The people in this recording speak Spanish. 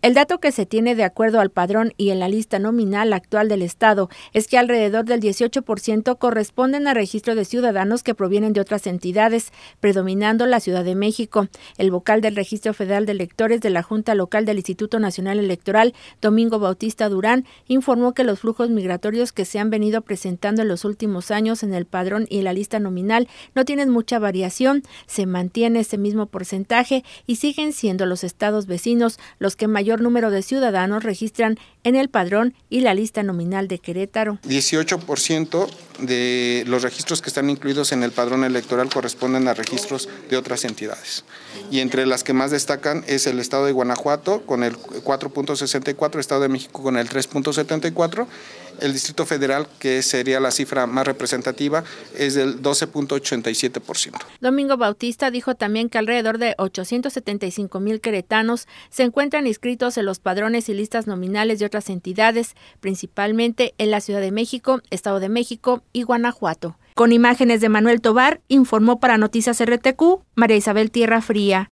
El dato que se tiene de acuerdo al padrón y en la lista nominal actual del Estado es que alrededor del 18% corresponden a registro de ciudadanos que provienen de otras entidades, predominando la Ciudad de México. El vocal del Registro Federal de Electores de la Junta Local del Instituto Nacional Electoral, Domingo Bautista Durán, informó que los flujos migratorios que se han venido presentando en los últimos años en el padrón y en la lista nominal no tienen mucha variación, se mantiene ese mismo porcentaje y siguen siendo los estados vecinos los que mayor número de ciudadanos registran en el padrón y la lista nominal de Querétaro. 18% de los registros que están incluidos en el padrón electoral corresponden a registros de otras entidades. Y entre las que más destacan es el Estado de Guanajuato con el 4.64, Estado de México con el 3.74 el Distrito Federal, que sería la cifra más representativa, es del 12.87%. Domingo Bautista dijo también que alrededor de 875 mil queretanos se encuentran inscritos en los padrones y listas nominales de otras entidades, principalmente en la Ciudad de México, Estado de México y Guanajuato. Con imágenes de Manuel Tobar, informó para Noticias RTQ María Isabel Tierra Fría.